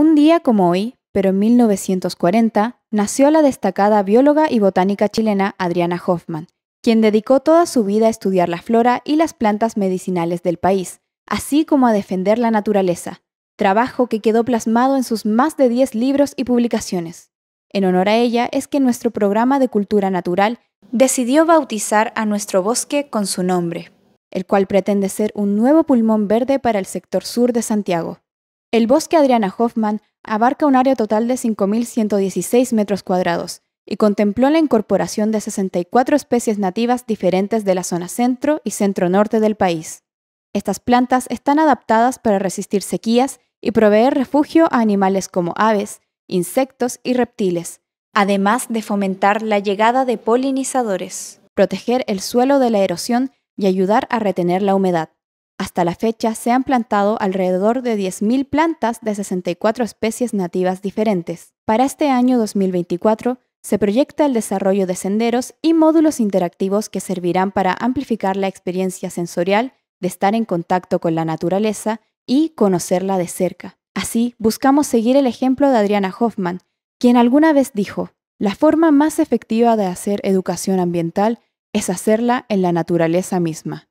Un día como hoy, pero en 1940, nació la destacada bióloga y botánica chilena Adriana Hoffman, quien dedicó toda su vida a estudiar la flora y las plantas medicinales del país, así como a defender la naturaleza, trabajo que quedó plasmado en sus más de 10 libros y publicaciones. En honor a ella es que nuestro programa de cultura natural decidió bautizar a nuestro bosque con su nombre, el cual pretende ser un nuevo pulmón verde para el sector sur de Santiago. El bosque Adriana Hoffman abarca un área total de 5.116 metros cuadrados y contempló la incorporación de 64 especies nativas diferentes de la zona centro y centro-norte del país. Estas plantas están adaptadas para resistir sequías y proveer refugio a animales como aves, insectos y reptiles, además de fomentar la llegada de polinizadores, proteger el suelo de la erosión y ayudar a retener la humedad. Hasta la fecha se han plantado alrededor de 10.000 plantas de 64 especies nativas diferentes. Para este año 2024 se proyecta el desarrollo de senderos y módulos interactivos que servirán para amplificar la experiencia sensorial de estar en contacto con la naturaleza y conocerla de cerca. Así, buscamos seguir el ejemplo de Adriana Hoffman, quien alguna vez dijo, la forma más efectiva de hacer educación ambiental es hacerla en la naturaleza misma.